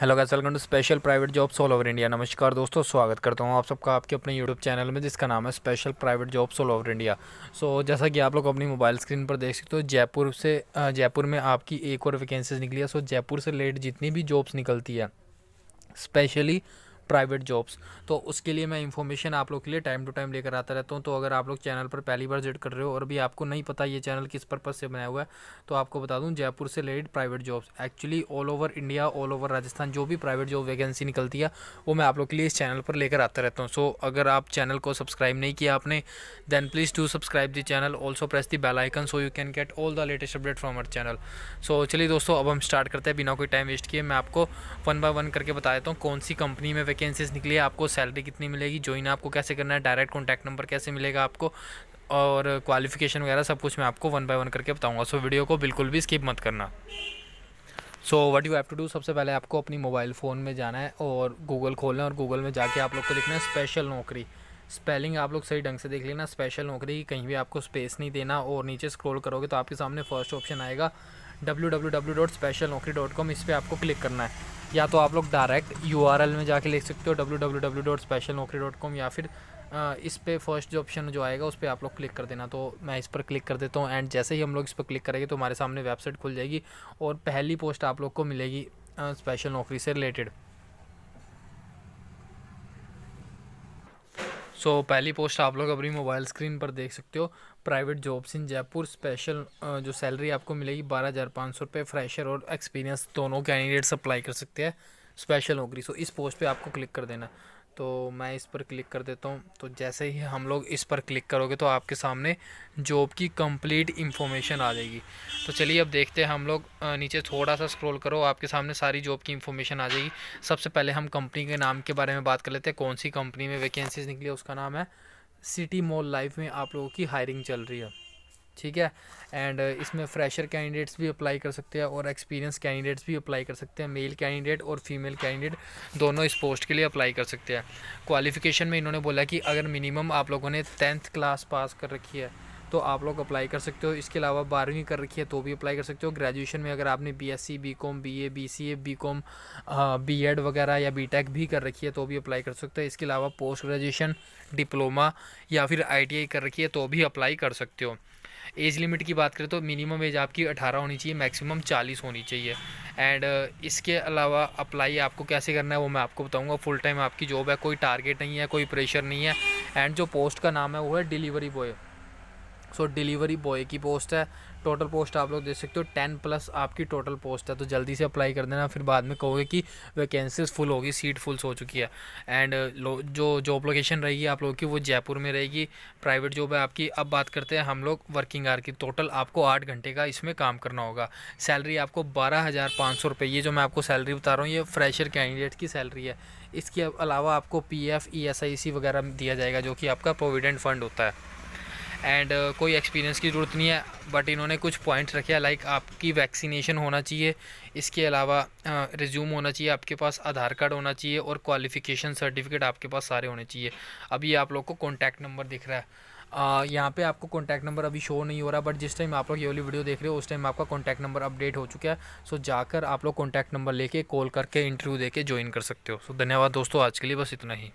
hello guys welcome to special private jobs all over India नमस्कार दोस्तों स्वागत करता हूँ आप सबका आपके अपने यूट्यूब चैनल में जिसका नाम है special private jobs all over India so जैसा कि आप लोग अपनी मोबाइल स्क्रीन पर देख सकते हो जयपुर से जयपुर में आपकी एक और वैकेंसीज निकली है सो जयपुर से लेट जितनी भी जॉब्स निकलती है स्पेशली प्राइवेट जॉब्स तो उसके लिए मैं इन्फॉर्मेशन आप लोग के लिए टाइम टू टाइम लेकर आता रहता हूँ तो अगर आप लोग चैनल पर पहली बार विजिट कर रहे हो और भी आपको नहीं पता ये चैनल किस पर्पज़ से बनाया हुआ है तो आपको बता दूँ जयपुर से related private jobs actually all over India all over Rajasthan जो भी प्राइवेट जॉब वैकेंसी निकलती है वो मैं आप लोग के लिए इस चैनल पर लेकर आता रहता हूँ सो अगर आप चैनल को सब्सक्राइब नहीं किया आपने then please do subscribe the channel also press the bell icon so you can get all the latest update from our channel so चलिए दोस्तों अब हम स्टार्ट करते हैं बिना कोई टाइम वेस्ट किए मैं आपको वन बाय वन करके बता देता हूँ कौन सी कंपनी में वैकेंसीज निकली है आपको सैलरी कितनी मिलेगी ज्वाइन आपको कैसे करना है डायरेक्ट कॉन्टैक्ट नंबर कैसे मिलेगा आपको और क्वालिफिकेशन वगैरह सब कुछ मैं आपको वन बाय वन करके बताऊंगा सो वीडियो को बिल्कुल भी स्किप मत करना so what you have to do सबसे पहले आपको अपनी मोबाइल फ़ोन में जाना है और गूगल खोलना है और गूगल में जाके आप लोग को लिखना है स्पेशल नौकरी स्पेलिंग आप लोग सही ढंग से देख लेना स्पेशल नौकरी कहीं भी आपको स्पेस नहीं देना और नीचे स्क्रॉल करोगे तो आपके सामने फर्स्ट ऑप्शन आएगा www.specialnaukri.com इस पर आपको क्लिक करना है या तो आप लोग डायरेक्ट यू में जाके लिख सकते हो www.specialnaukri.com या फिर इस पर फर्स्ट जो ऑप्शन जो आएगा उस पर आप लोग क्लिक कर देना तो मैं इस पर क्लिक कर देता हूँ एंड जैसे ही हम लोग इस पर क्लिक करेंगे तो हमारे सामने वेबसाइट खुल जाएगी और पहली पोस्ट आप लोग को मिलेगी स्पेशल नौकरी से रिलेटेड सो so, पहली पोस्ट आप लोग अपनी मोबाइल स्क्रीन पर देख सकते हो private jobs in Jaipur special जो सैलरी आपको मिलेगी बारह हज़ार पाँच सौ रुपये फ्रेशर और एक्सपीरियंस दोनों कैंडिडेट्स अप्लाई कर सकते हैं स्पेशल नौकरी सो so, इस पोस्ट पे आपको क्लिक कर देना तो मैं इस पर क्लिक कर देता हूँ तो जैसे ही हम लोग इस पर क्लिक करोगे तो आपके सामने जॉब की कंप्लीट इन्फॉर्मेशन आ जाएगी तो चलिए अब देखते हैं हम लोग नीचे थोड़ा सा स्क्रॉल करो आपके सामने सारी जॉब की इन्फॉर्मेशन आ जाएगी सबसे पहले हम कंपनी के नाम के बारे में बात कर लेते हैं कौन सी कंपनी में वैकेंसीज निकली उसका नाम है सिटी मॉल लाइफ में आप लोगों की हायरिंग चल रही है ठीक है एंड uh, इसमें फ्रेशर कैंडिडेट्स भी अप्लाई कर सकते हैं और एक्सपीरियंस कैंडिडेट्स भी अप्लाई कर सकते हैं मेल कैंडिडेट और फीमेल कैंडिडेट दोनों इस पोस्ट के लिए अप्लाई कर सकते हैं क्वालिफिकेशन में इन्होंने बोला कि अगर मिनिमम आप लोगों ने टेंथ क्लास पास कर रखी है तो आप लोग अप्लाई कर सकते हो इसके अलावा बारहवीं कर रखी है तो भी अप्लाई कर सकते हो ग्रेजुएशन में अगर आपने B S C B com B A B C A B com B ed वगैरह या बी भी कर रखी है तो भी अप्लाई कर सकते हो इसके अलावा पोस्ट ग्रेजुएशन डिप्लोमा या फिर आई टी आई कर रखी है तो भी अप्लाई कर सकते हो एज लिमिट की बात करें तो मिनिमम एज आपकी अठारह होनी चाहिए मैक्सिमम चालीस होनी चाहिए एंड इसके अलावा अप्लाई आपको कैसे करना है वो मैं आपको बताऊँगा फुल टाइम आपकी जॉब है कोई टारगेट नहीं है कोई प्रेशर नहीं है एंड जो पोस्ट का नाम है वो है delivery boy so delivery boy की पोस्ट है टोटल पोस्ट आप लोग देख सकते हो टेन प्लस आपकी टोटल पोस्ट है तो जल्दी से अप्लाई कर देना फिर बाद में कहोगे कि वैकेंसीज फुल होगी सीट फुल्स हो चुकी है एंड जो जॉब लोकेशन रहेगी आप लोगों की वो जयपुर में रहेगी प्राइवेट जॉब है आपकी अब बात करते हैं हम लोग वर्किंग आर की टोटल आपको आठ घंटे का इसमें काम करना होगा सैलरी आपको बारह हज़ार पाँच सौ रुपये ये जो मैं आपको सैलरी बता रहा हूँ ये फ्रेशर कैंडिडेट की सैलरी है इसके अलावा आपको P F E S I C वगैरह दिया जाएगा जो कि आपका प्रोविडेंट फ़ंड होता है एंड uh, कोई एक्सपीरियंस की ज़रूरत नहीं है बट इन्होंने कुछ पॉइंट्स रखे हैं लाइक आपकी वैक्सीनेशन होना चाहिए इसके अलावा रिज्यूम uh, होना चाहिए आपके पास आधार कार्ड होना चाहिए और क्वालिफिकेशन सर्टिफिकेट आपके पास सारे होने चाहिए अभी आप लोग को कॉन्टैक्ट नंबर दिख रहा है Uh, यहाँ पे आपको कॉन्टैक्ट नंबर अभी शो नहीं हो रहा बट जिस टाइम आप लोग ये वाली वीडियो देख रहे हो उस टाइम आपका कॉन्टैक्ट नंबर अपडेट हो चुका है सो so, जाकर आप लोग कॉन्टैक्ट नंबर लेके कॉल करके इंटरव्यू देके ज्वाइन कर सकते हो सो so, धन्यवाद दोस्तों आज के लिए बस इतना ही